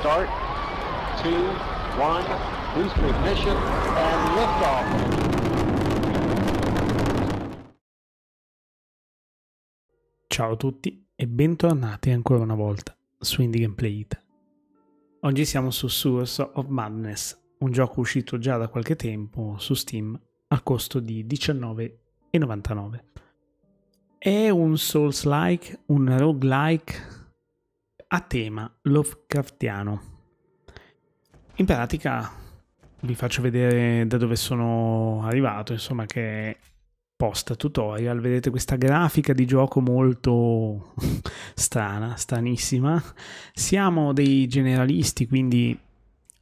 start, two, one, boost ignition, and liftoff. Ciao a tutti e bentornati ancora una volta su Indie Gameplay It. Oggi siamo su Source of Madness, un gioco uscito già da qualche tempo su Steam a costo di 19,99. È un Souls-like, un roguelike a tema Lovecraftiano. In pratica vi faccio vedere da dove sono arrivato, insomma che post tutorial vedete questa grafica di gioco molto strana, stranissima. Siamo dei generalisti, quindi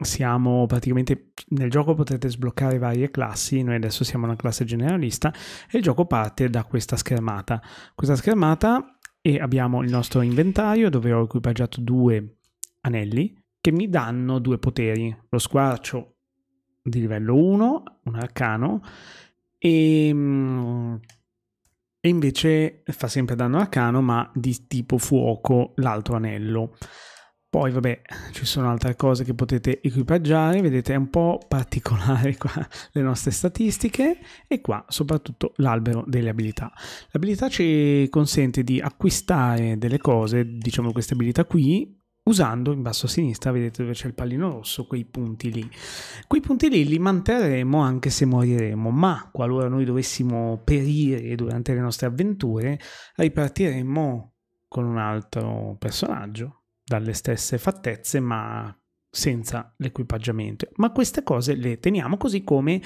siamo praticamente nel gioco potete sbloccare varie classi noi adesso siamo una classe generalista e il gioco parte da questa schermata questa schermata e abbiamo il nostro inventario dove ho equipaggiato due anelli che mi danno due poteri, lo squarcio di livello 1, un arcano, e, ehm, e invece fa sempre danno arcano ma di tipo fuoco l'altro anello. Poi vabbè, ci sono altre cose che potete equipaggiare, vedete è un po' particolare qua le nostre statistiche e qua soprattutto l'albero delle abilità. L'abilità ci consente di acquistare delle cose, diciamo queste abilità qui, usando in basso a sinistra, vedete dove c'è il pallino rosso, quei punti lì. Quei punti lì li manterremo anche se moriremo, ma qualora noi dovessimo perire durante le nostre avventure, ripartiremo con un altro personaggio dalle stesse fattezze, ma senza l'equipaggiamento. Ma queste cose le teniamo così come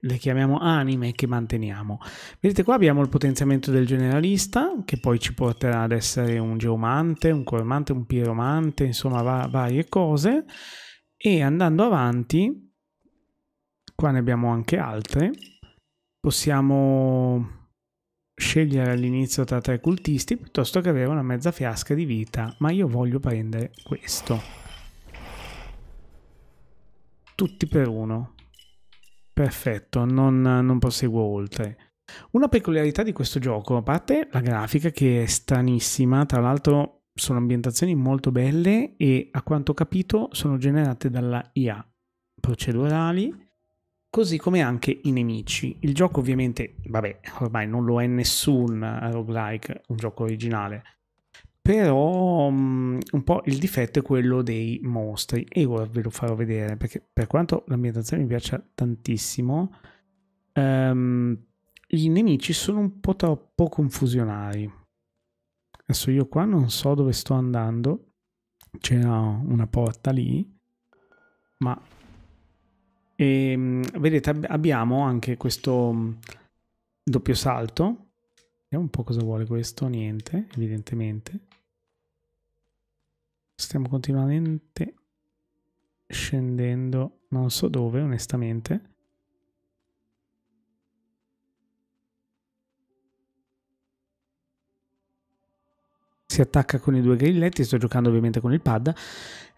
le chiamiamo anime che manteniamo. Vedete qua abbiamo il potenziamento del generalista che poi ci porterà ad essere un geomante, un coromante, un piromante, insomma va varie cose e andando avanti, qua ne abbiamo anche altre, possiamo scegliere all'inizio tra tre cultisti piuttosto che avere una mezza fiasca di vita, ma io voglio prendere questo. Tutti per uno. Perfetto, non, non proseguo oltre. Una peculiarità di questo gioco, a parte la grafica che è stranissima, tra l'altro sono ambientazioni molto belle e a quanto ho capito sono generate dalla IA, procedurali così come anche i nemici. Il gioco ovviamente, vabbè, ormai non lo è nessun eh, roguelike, un gioco originale, però um, un po' il difetto è quello dei mostri e ora ve lo farò vedere perché per quanto l'ambientazione mi piaccia tantissimo um, i nemici sono un po' troppo confusionari adesso io qua non so dove sto andando c'era una porta lì ma e ehm, vedete, ab abbiamo anche questo mm, doppio salto. Vediamo un po' cosa vuole questo. Niente, evidentemente. Stiamo continuamente scendendo, non so dove, onestamente. si attacca con i due grilletti, sto giocando ovviamente con il pad,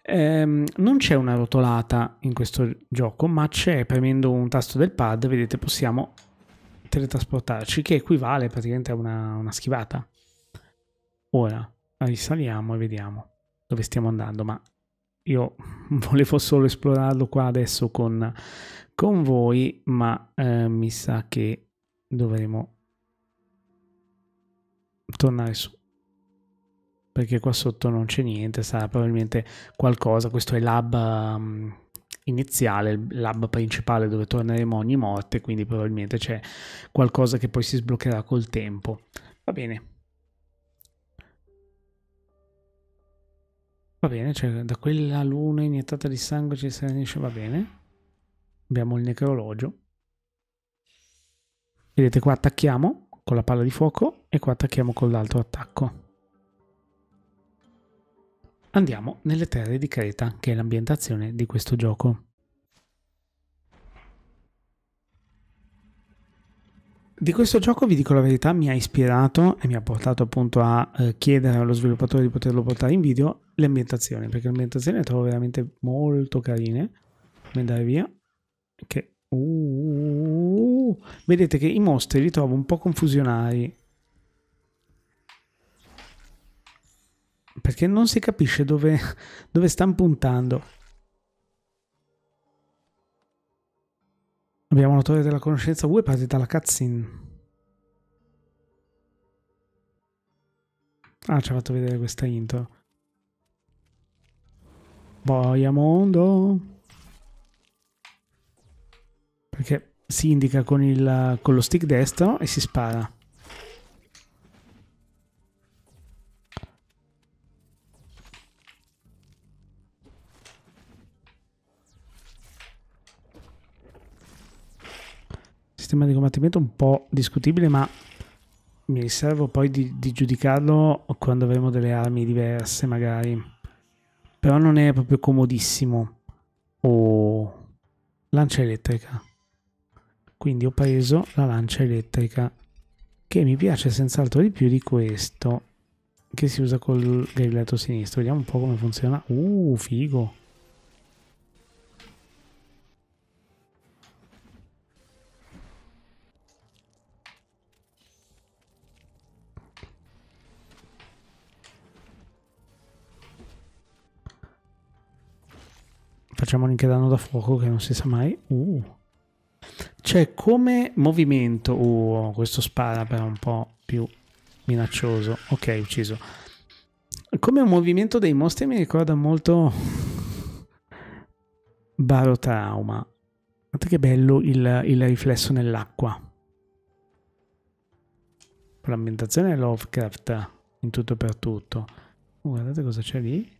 Ehm, non c'è una rotolata in questo gioco, ma c'è, premendo un tasto del pad, vedete, possiamo teletrasportarci, che equivale praticamente a una, una schivata. Ora, risaliamo e vediamo dove stiamo andando, ma io volevo solo esplorarlo qua adesso con, con voi, ma eh, mi sa che dovremo tornare su perché qua sotto non c'è niente, sarà probabilmente qualcosa, questo è l'hub um, iniziale, l'hub principale dove torneremo ogni morte, quindi probabilmente c'è qualcosa che poi si sbloccherà col tempo. Va bene. Va bene, cioè da quella luna iniettata di sangue ci si riesce, va bene. Abbiamo il necrologio. Vedete qua attacchiamo con la palla di fuoco e qua attacchiamo con l'altro attacco. Andiamo nelle terre di Creta, che è l'ambientazione di questo gioco. Di questo gioco vi dico la verità, mi ha ispirato e mi ha portato appunto a eh, chiedere allo sviluppatore di poterlo portare in video le ambientazioni, perché le ambientazioni le trovo veramente molto carine. Andare via. Che... Uh, uh, uh, uh, vedete che i mostri li trovo un po' confusionari Perché non si capisce dove, dove stanno puntando. Abbiamo una torre della conoscenza Uè, partita la cutscene. Ah, ci ha fatto vedere questa intro. Boia mondo. Perché si indica con, il, con lo stick destro e si spara. sistema di combattimento un po' discutibile, ma mi riservo poi di, di giudicarlo quando avremo delle armi diverse, magari. Però non è proprio comodissimo. O lancia elettrica. Quindi ho preso la lancia elettrica, che mi piace senz'altro di più di questo, che si usa col grilletto sinistro. Vediamo un po' come funziona. Uh, figo! facciamo anche danno da fuoco che non si sa mai. Uh. C'è come movimento, uh, questo spara però un po' più minaccioso. Ok, ucciso. Come movimento dei mostri mi ricorda molto Barotrauma. Guardate che bello il, il riflesso nell'acqua. L'ambientazione è Lovecraft in tutto e per tutto. Uh, guardate cosa c'è lì.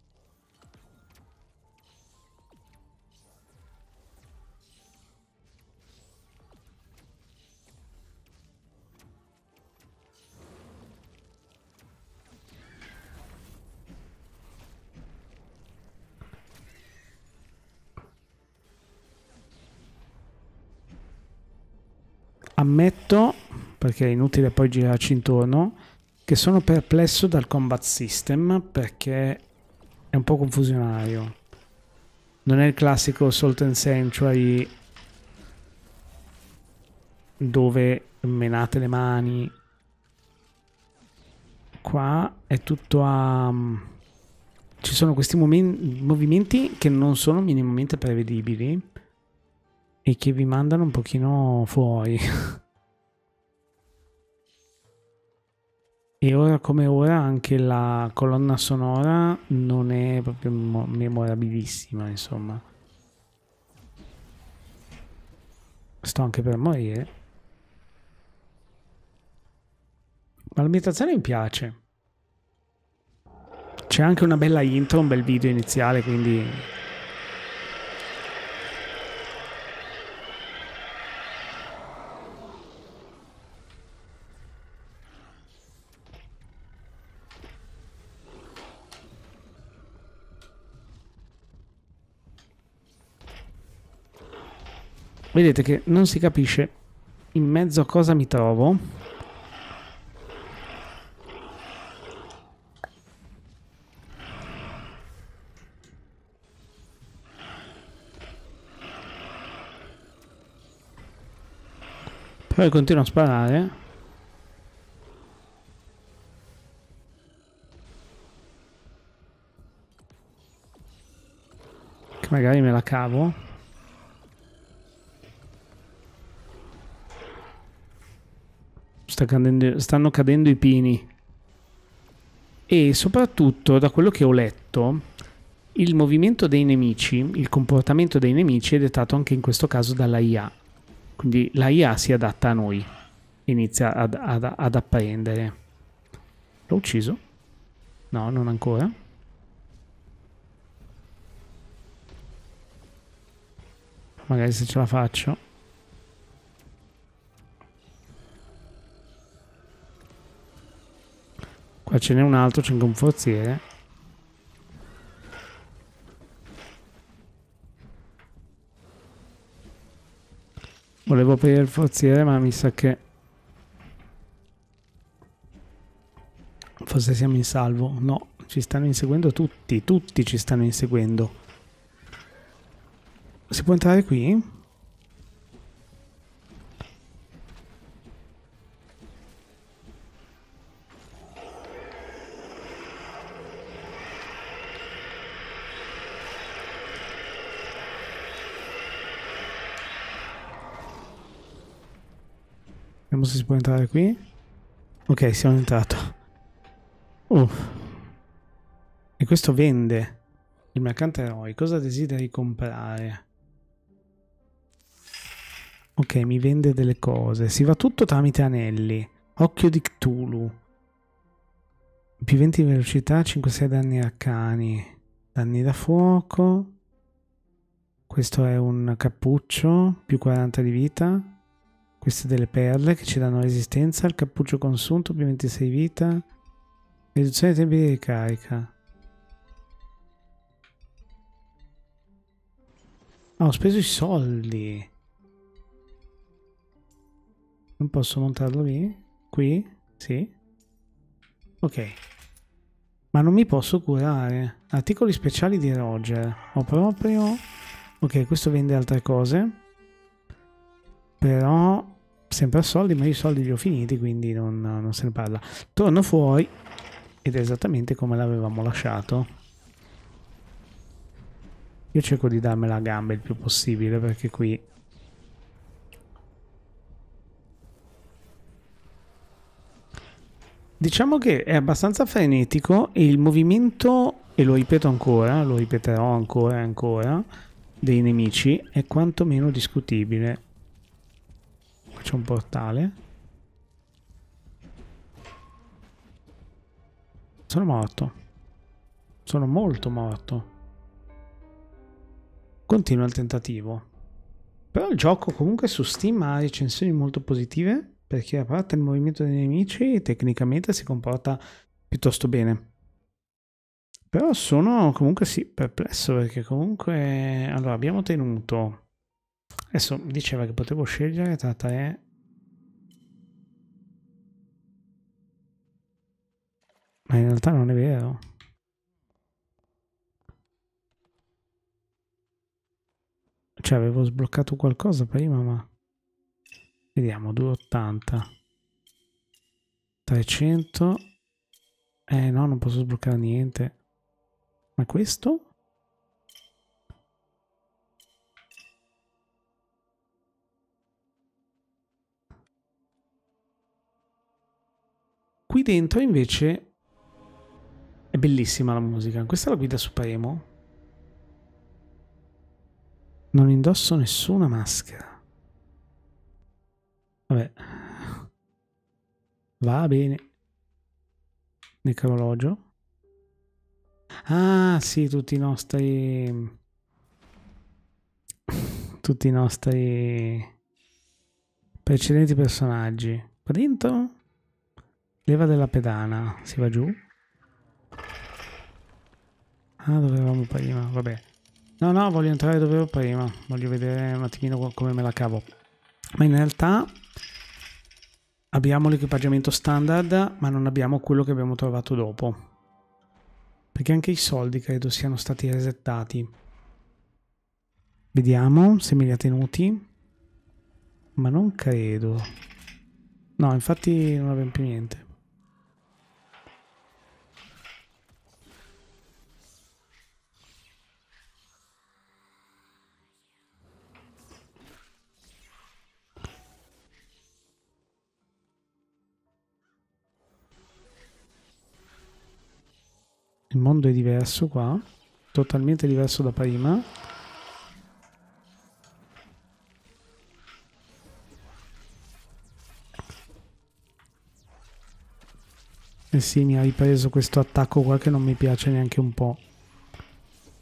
Ammetto, perché è inutile poi girarci intorno, che sono perplesso dal combat system perché è un po' confusionario. Non è il classico Salt and Sanctuary dove menate le mani. Qua è tutto a... Mm, ci sono questi movimenti che non sono minimamente prevedibili e che vi mandano un pochino fuori. e ora come ora anche la colonna sonora non è proprio memorabilissima, insomma. Sto anche per morire. Ma l'ambientazione mi piace. C'è anche una bella intro, un bel video iniziale, quindi Vedete che non si capisce in mezzo a cosa mi trovo. Però continuo a sparare. Che magari me la cavo. sta cadendo, stanno cadendo i pini. E soprattutto, da quello che ho letto, il movimento dei nemici, il comportamento dei nemici è dettato anche in questo caso dalla IA. Quindi la IA si adatta a noi, inizia ad, ad, ad apprendere. L'ho ucciso? No, non ancora. Magari se ce la faccio. Qua ce n'è un altro, c'è anche un forziere. Volevo aprire il forziere, ma mi sa che... Forse siamo in salvo. No, ci stanno inseguendo tutti. Tutti ci stanno inseguendo. Si può entrare qui? Sì. Vediamo se si può entrare qui. Ok, siamo entrati. Uh. E questo vende. Il mercante eroi, cosa desideri comprare? Ok, mi vende delle cose. Si va tutto tramite anelli. Occhio di Cthulhu. Più 20 di velocità, 5-6 danni a cani. Danni da fuoco. Questo è un cappuccio, più 40 di vita. Queste delle perle che ci danno resistenza al cappuccio consunto più 26 vita. Riduzione dei tempi di ricarica. Ah, ho speso i soldi. Non posso montarlo lì? Qui? Sì. Ok. Ma non mi posso curare. Articoli speciali di Roger. Ho proprio... Ok, questo vende altre cose. Però sempre a soldi, ma io i soldi li ho finiti, quindi non, non se ne parla. Torno fuori ed è esattamente come l'avevamo lasciato. Io cerco di darmela a gambe il più possibile perché qui... Diciamo che è abbastanza frenetico e il movimento, e lo ripeto ancora, lo ripeterò ancora e ancora, dei nemici è quantomeno discutibile. Qua c'è un portale. Sono morto. Sono molto morto. Continua il tentativo. Però il gioco comunque su Steam ha recensioni molto positive perché a parte il movimento dei nemici tecnicamente si comporta piuttosto bene. Però sono comunque sì perplesso perché comunque... Allora abbiamo tenuto Adesso diceva che potevo scegliere, tra tre. Ma in realtà non è vero. Cioè avevo sbloccato qualcosa prima, ma... Vediamo, 280. 300. Eh no, non posso sbloccare niente. Ma questo? qui dentro invece è bellissima la musica. Questa è la guida Supremo. Non indosso nessuna maschera. Vabbè. Va bene. Necrologio. Ah, sì, tutti i nostri... Tutti i nostri precedenti personaggi. Qua dentro? Leva della pedana, si va giù? Ah, eravamo prima, vabbè. No, no, voglio entrare dove ero prima, voglio vedere un attimino come me la cavo. Ma in realtà abbiamo l'equipaggiamento standard, ma non abbiamo quello che abbiamo trovato dopo. Perché anche i soldi credo siano stati resettati. Vediamo se me li ha tenuti. Ma non credo. No, infatti non abbiamo più niente. Il mondo è diverso qua, totalmente diverso da prima. E sì, mi ha ripreso questo attacco qua che non mi piace neanche un po'.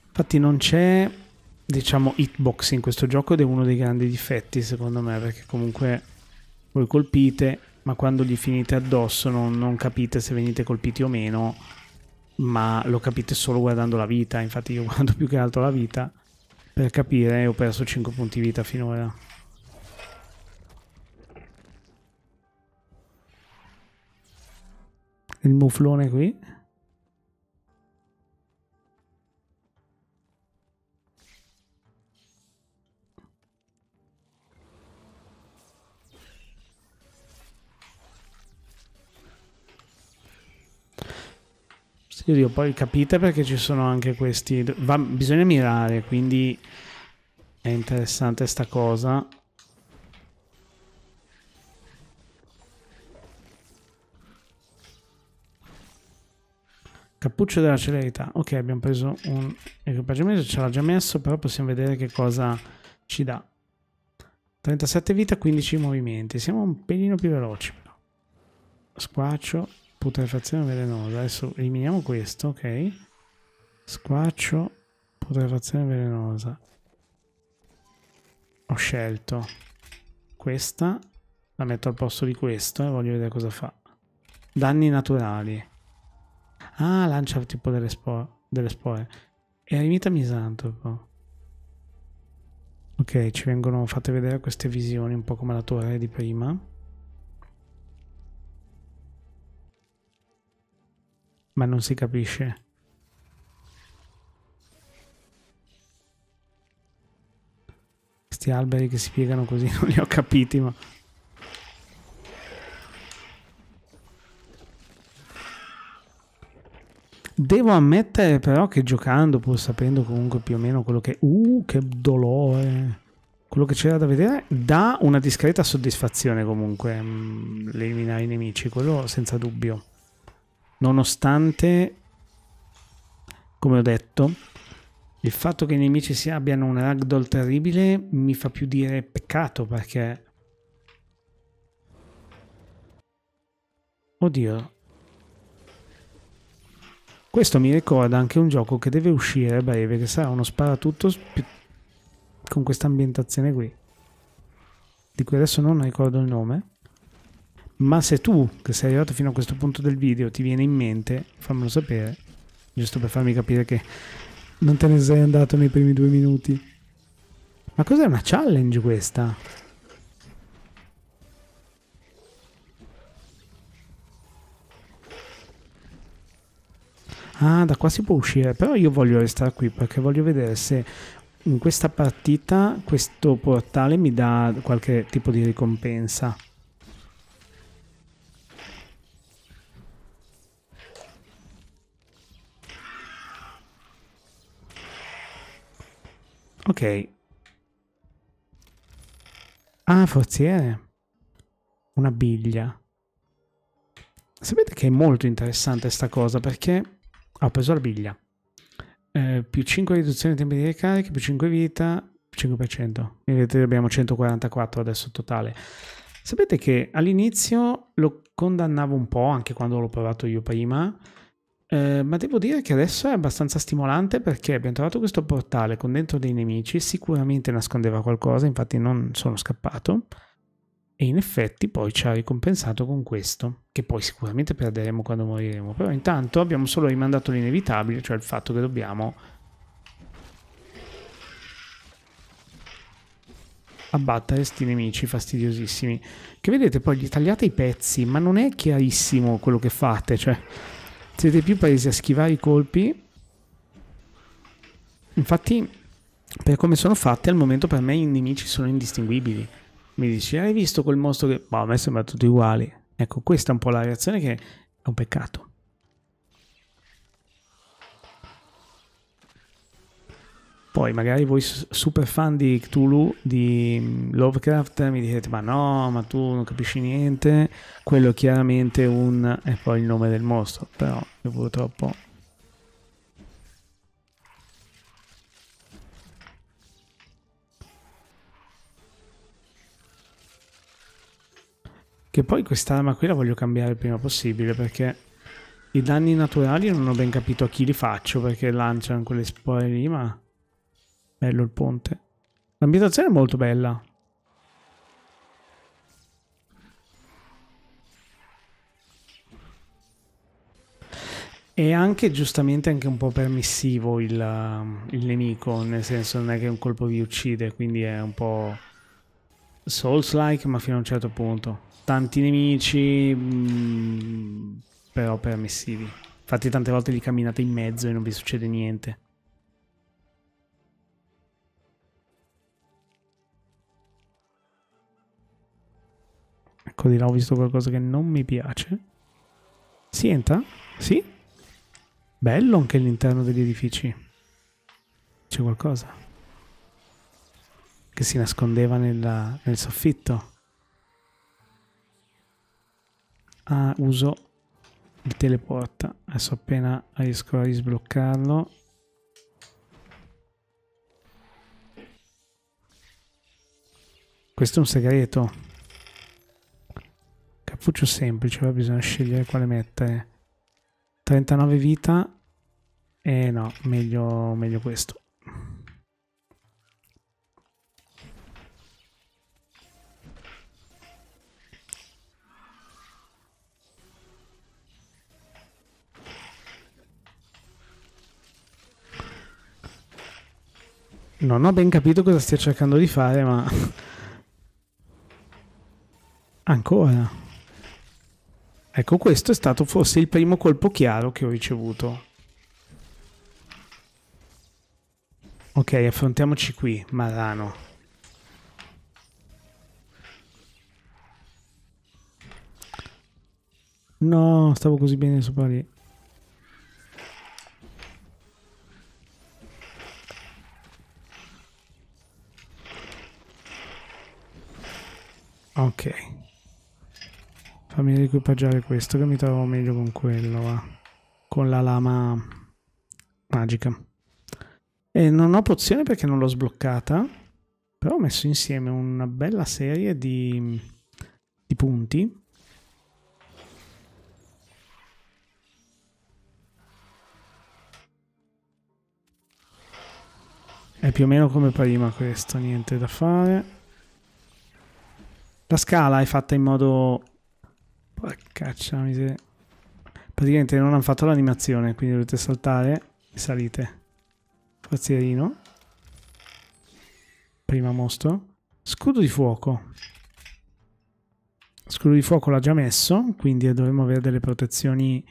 Infatti non c'è, diciamo, hitbox in questo gioco ed è uno dei grandi difetti secondo me, perché comunque voi colpite, ma quando gli finite addosso non, non capite se venite colpiti o meno ma lo capite solo guardando la vita, infatti io guardo più che altro la vita per capire, ho perso 5 punti vita finora. Il muflone qui. Io dico, poi capite perché ci sono anche questi... Va, bisogna mirare, quindi è interessante sta cosa. Cappuccio della celerità. Ok, abbiamo preso un equipaggiamento, ce l'ha già messo, però possiamo vedere che cosa ci dà. 37 vita, 15 movimenti. Siamo un pelino più veloci però. Squaccio, putrefazione velenosa. Adesso eliminiamo questo, ok? Squaccio, putrefazione velenosa. Ho scelto questa, la metto al posto di questo e voglio vedere cosa fa. Danni naturali. Ah, lancia tipo delle, spo delle spore. E limita misantropo. Ok, ci vengono fatte vedere queste visioni, un po' come la torre di prima. ma non si capisce. Questi alberi che si piegano così non li ho capiti, ma... Devo ammettere però che giocando, pur sapendo comunque più o meno quello che... Uh, che dolore! Quello che c'era da vedere dà una discreta soddisfazione comunque mm, eliminare i nemici, quello senza dubbio nonostante, come ho detto, il fatto che i nemici si abbiano un ragdoll terribile mi fa più dire peccato perché... Oddio. Questo mi ricorda anche un gioco che deve uscire a breve, che sarà uno sparatutto con questa ambientazione qui. Di cui adesso non ricordo il nome. Ma se tu, che sei arrivato fino a questo punto del video, ti viene in mente, fammelo sapere, giusto per farmi capire che non te ne sei andato nei primi due minuti. Ma cos'è una challenge questa? Ah, da qua si può uscire, però io voglio restare qui perché voglio vedere se in questa partita questo portale mi dà qualche tipo di ricompensa. Ok. Ah, forziere. Una biglia. Sapete che è molto interessante sta cosa perché ah, ho preso la biglia. Eh, più 5 riduzione di tempi di ricarica, più 5 vita, 5%. Vedete abbiamo 144 adesso totale. Sapete che all'inizio lo condannavo un po', anche quando l'ho provato io prima, eh, ma devo dire che adesso è abbastanza stimolante perché abbiamo trovato questo portale con dentro dei nemici, sicuramente nascondeva qualcosa, infatti non sono scappato. E in effetti poi ci ha ricompensato con questo, che poi sicuramente perderemo quando moriremo. Però intanto abbiamo solo rimandato l'inevitabile, cioè il fatto che dobbiamo abbattere questi nemici fastidiosissimi. Che vedete poi gli tagliate i pezzi, ma non è chiarissimo quello che fate, cioè siete più paesi a schivare i colpi. Infatti, per come sono fatti, al momento per me i nemici sono indistinguibili. Mi dici, hai visto quel mostro che... Boh, a me sembra tutti uguali. Ecco, questa è un po' la reazione che è un peccato. Poi magari voi super fan di Cthulhu, di mm, Lovecraft, mi direte ma no, ma tu non capisci niente, quello è chiaramente un... è poi il nome del mostro, però io purtroppo... Che poi quest'arma qui la voglio cambiare il prima possibile perché i danni naturali non ho ben capito a chi li faccio perché lanciano quelle spore lì ma... Bello il ponte. L'ambientazione è molto bella. E anche giustamente anche un po' permissivo il, um, il, nemico, nel senso non è che un colpo vi uccide, quindi è un po' Souls-like ma fino a un certo punto. Tanti nemici, mh, mm, però permissivi. Infatti tante volte li camminate in mezzo e non vi succede niente. Ecco, di là ho visto qualcosa che non mi piace. Si entra? Sì? Bello anche l'interno degli edifici. C'è qualcosa. Che si nascondeva nella, nel soffitto. Ah, uso il teleporta. Adesso appena riesco a risbloccarlo. Questo è un segreto. Fuccio semplice, poi bisogna scegliere quale mettere. 39 vita. Eh no, meglio, meglio questo. Non ho ben capito cosa stia cercando di fare, ma... Ancora. Ecco, questo è stato forse il primo colpo chiaro che ho ricevuto. Ok, affrontiamoci qui, Marano. No, stavo così bene sopra lì. Ok. Fammi equipaggiare questo che mi trovo meglio con quello, va. Con la lama magica. E non ho pozione perché non l'ho sbloccata, però ho messo insieme una bella serie di, di punti. È più o meno come prima questo, niente da fare. La scala è fatta in modo Porcaccia miseria. Praticamente non hanno fatto l'animazione, quindi dovete saltare e salite. Forzierino. Prima mostro. Scudo di fuoco. Scudo di fuoco l'ha già messo, quindi dovremmo avere delle protezioni...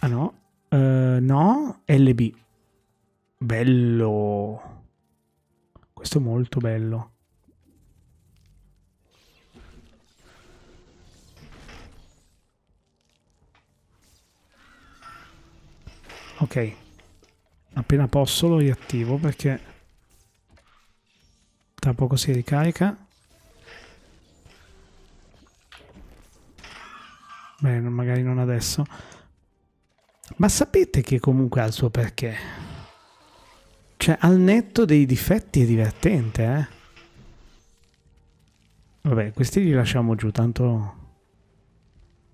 Ah no. Uh, no, LB. Bello. Questo è molto bello. Ok. Appena posso lo riattivo perché tra poco si ricarica. Beh, magari non adesso. Ma sapete che comunque ha il suo perché. Cioè, al netto dei difetti è divertente, eh? Vabbè, questi li lasciamo giù, tanto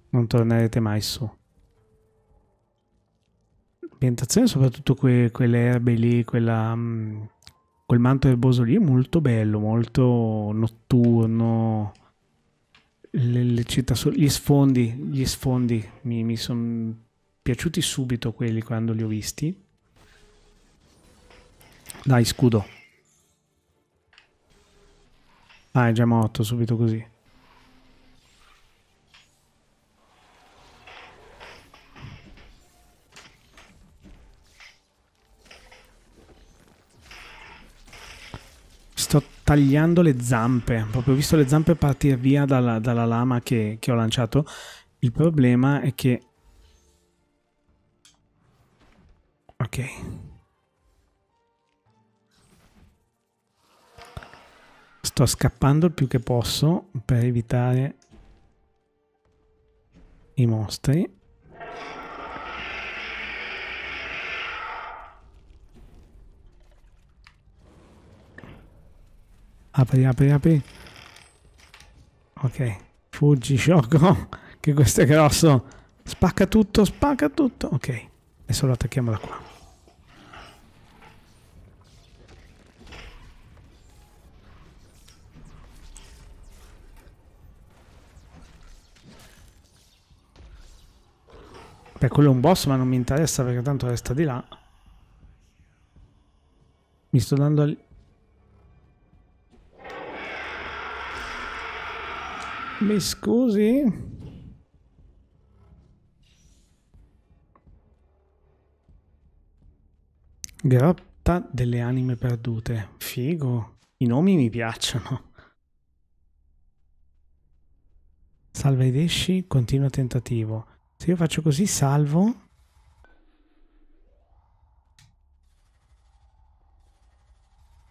non tornerete mai su l'ambientazione, soprattutto que quelle erbe lì, quella, mm, quel manto erboso lì è molto bello, molto notturno. Le, le città, gli sfondi, gli sfondi mi, mi sono piaciuti subito quelli quando li ho visti. Dai, scudo. Ah, è già morto subito così. sto tagliando le zampe, proprio ho visto le zampe partire via dalla, dalla lama che, che ho lanciato. Il problema è che... Ok. Sto scappando il più che posso per evitare i mostri. Apri, apri, apri. Ok. Fuggi, sciocco. che questo è grosso. Spacca tutto, spacca tutto. Ok. Adesso lo attacchiamo da qua. Beh, quello è un boss, ma non mi interessa perché tanto resta di là. Mi sto dando... Mi scusi? Grotta delle anime perdute. Figo. I nomi mi piacciono. Salva ed esci, continuo tentativo. Se io faccio così, salvo.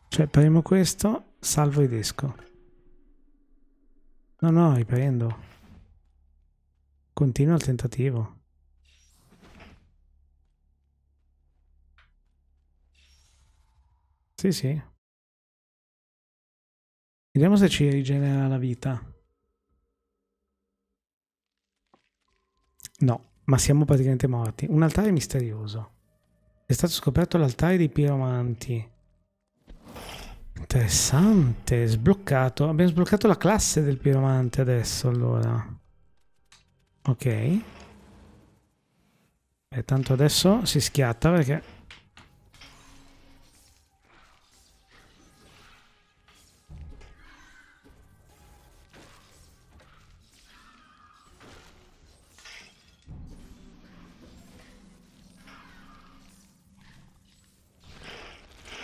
Cioè, premo questo, salvo ed esco. No, no, riprendo. Continua il tentativo. Sì, sì. Vediamo se ci rigenera la vita. No, ma siamo praticamente morti. Un altare misterioso. È stato scoperto l'altare dei piromanti Interessante, sbloccato. Abbiamo sbloccato la classe del piromante adesso, allora. Ok. E eh, tanto adesso si schiatta perché...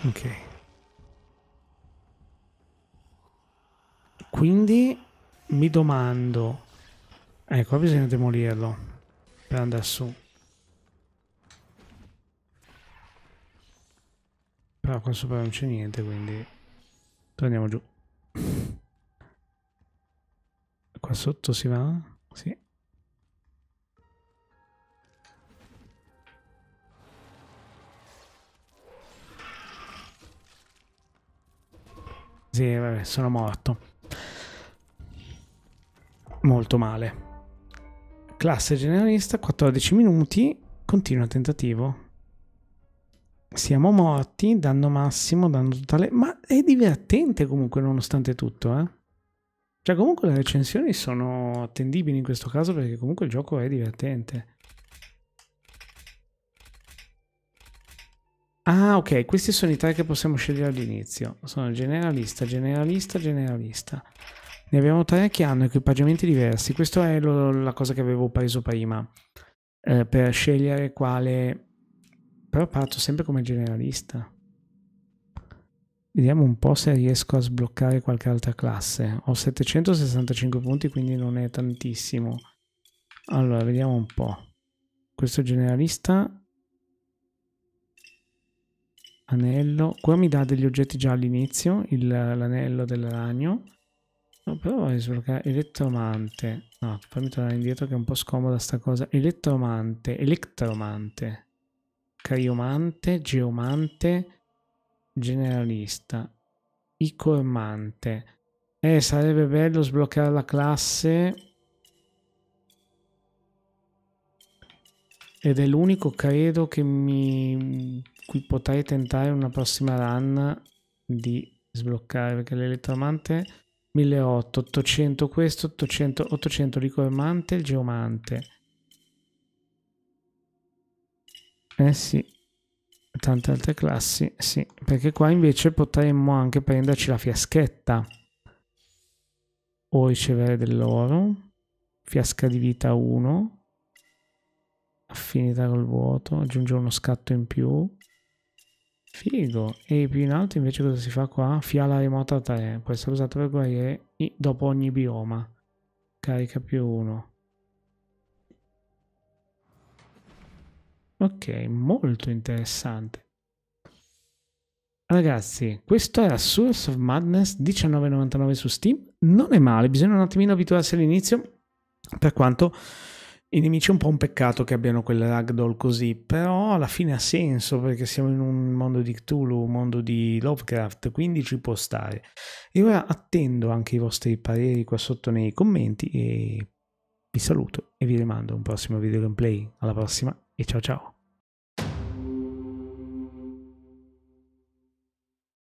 Ok. Quindi mi domando... Ecco, bisogna demolirlo per andare su. Però qua sopra non c'è niente, quindi torniamo giù. Qua sotto si va? Sì. Sì, vabbè, sono morto molto male. Classe generalista, 14 minuti, continua tentativo. Siamo morti, danno massimo, danno totale, ma è divertente comunque nonostante tutto, eh. Cioè comunque le recensioni sono attendibili in questo caso perché comunque il gioco è divertente. Ah, ok, questi sono i tre che possiamo scegliere all'inizio. Sono generalista, generalista, generalista. Ne abbiamo tre che hanno equipaggiamenti diversi. Questa è lo, la cosa che avevo preso prima eh, per scegliere quale. Però parto sempre come generalista. Vediamo un po' se riesco a sbloccare qualche altra classe. Ho 765 punti, quindi non è tantissimo. Allora, vediamo un po'. Questo generalista anello. Qua mi dà degli oggetti già all'inizio, l'anello del ragno. No, però voglio sbloccare elettromante. No, fammi tornare indietro che è un po' scomoda sta cosa. Elettromante, elettromante, Criomante, geomante, generalista, icormante. Eh, sarebbe bello sbloccare la classe. Ed è l'unico, credo, che mi... qui potrei tentare una prossima run di sbloccare, perché l'elettromante 1800, 800 questo, 800, 800 di mante, il geomante. Eh sì, tante altre classi, sì, perché qua invece potremmo anche prenderci la fiaschetta o ricevere dell'oro, fiasca di vita 1, affinità col vuoto, aggiungere uno scatto in più, Figo. E più in alto invece cosa si fa qua? Fiala remota 3. Può essere usata per guarire dopo ogni bioma. Carica più 1. Ok, molto interessante. Ragazzi, questo era Source of Madness 19,99 su Steam. Non è male, bisogna un attimino abituarsi all'inizio, per quanto i nemici è un po' un peccato che abbiano quel ragdoll così, però alla fine ha senso perché siamo in un mondo di Cthulhu, un mondo di Lovecraft, quindi ci può stare. E ora attendo anche i vostri pareri qua sotto nei commenti e vi saluto e vi rimando a un prossimo video gameplay. Alla prossima e ciao ciao!